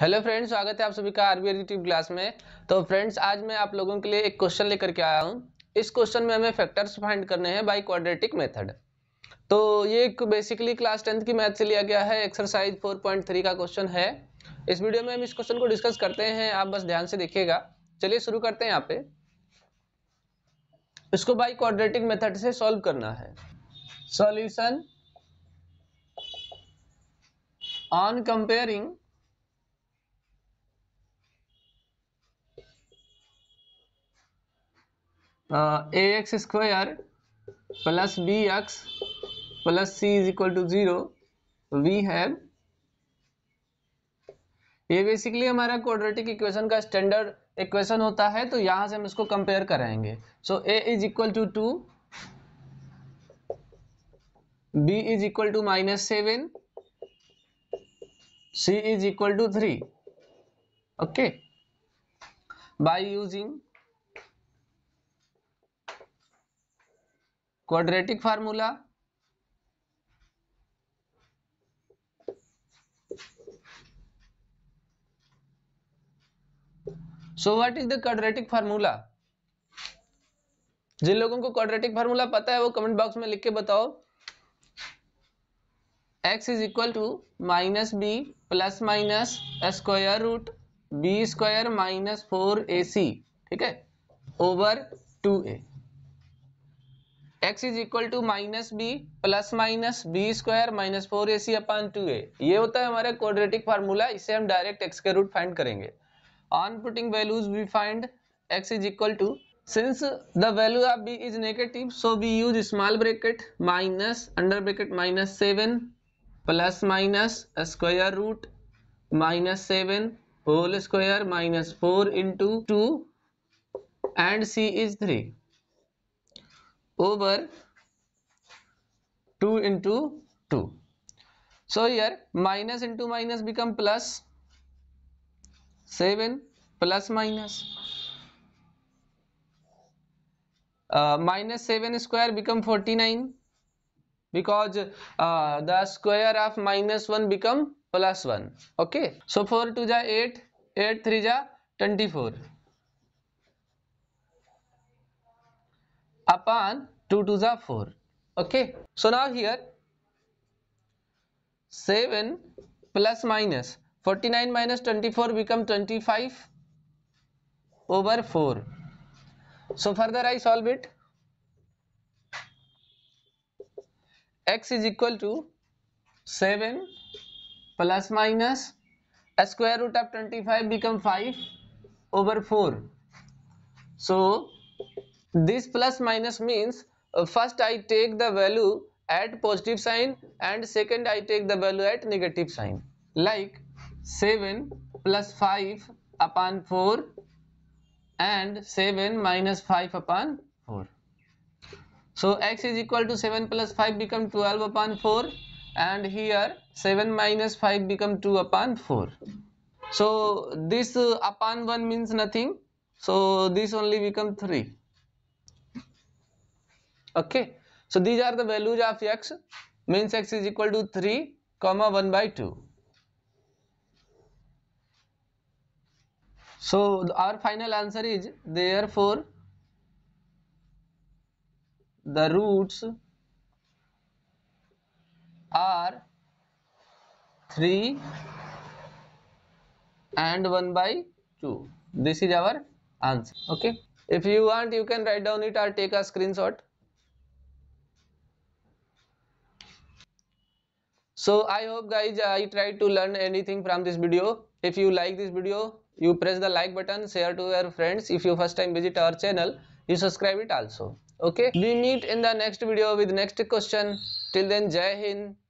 Hello friends स्वागत है आप सभी का आरबीआर यूट्यूब क्लास में तो फ्रेंड्स आज मैं आप लोगों के लिए एक क्वेश्चन लेकर के आया हूँ इस क्वेश्चन में हमें फैक्टर्स फाइंड करने हैं बाई क्वाड्रेटिक मेथड तो ये एक बेसिकली क्लास टेंथ की मैथ से लिया गया है एक्सरसाइज 4.3 का क्वेश्चन है इस वीडियो में हम इस क्वेश्चन को डिस्कस करते हैं आप बस ध्यान से देखिएगा चलिए शुरू करते हैं यहाँ पे इसको बाई क्वाड्रेटिक मेथड से सॉल्व करना है solution on comparing a x square plus b x plus c is equal to zero we have ये बेसिकली हमारा क्वाड्रेटिक इक्वेशन का स्टैंडर्ड इक्वेशन होता है तो यहां से हम इसको कंपेयर कराएंगे so a is equal to two b is equal to minus seven c is equal to three okay by using quadratic formula so what is the quadratic formula जिन लोगों को क्वाड्रेटिक फार्मूला पता है वो comment box में लिख के बताओ x is equal to minus b plus minus square root b square minus four a c ठीक है over two a x is equal to minus b plus minus b square minus four a c two a ये होता है हमारा quadratic formula इसे हम direct x के root find करेंगे on putting values we find x is equal to since the value of b is negative so we use small bracket minus under bracket minus seven plus minus square root minus seven whole square minus four into two and c is three over 2 into 2. So here minus into minus become plus 7 plus minus. Uh, minus 7 square become 49 because uh, the square of minus 1 become plus 1 okay so 4 to the 8 8 3 ja 24 upon 2 to the 4 okay so now here 7 plus minus 49 minus 24 become 25 over 4 so further I solve it x is equal to 7 plus minus square root of 25 become 5 over 4 so this plus minus means uh, first I take the value at positive sign and second I take the value at negative sign like 7 plus 5 upon 4 and 7 minus 5 upon 4 so x is equal to 7 plus 5 become 12 upon 4 and here 7 minus 5 become 2 upon 4 so this upon 1 means nothing so this only become 3 okay so these are the values of x means x is equal to 3 comma 1 by 2 so our final answer is therefore the roots are 3 and 1 by 2 this is our answer okay if you want you can write down it or take a screenshot so i hope guys i uh, tried to learn anything from this video if you like this video you press the like button share to your friends if you first time visit our channel you subscribe it also okay we meet in the next video with next question till then jai hind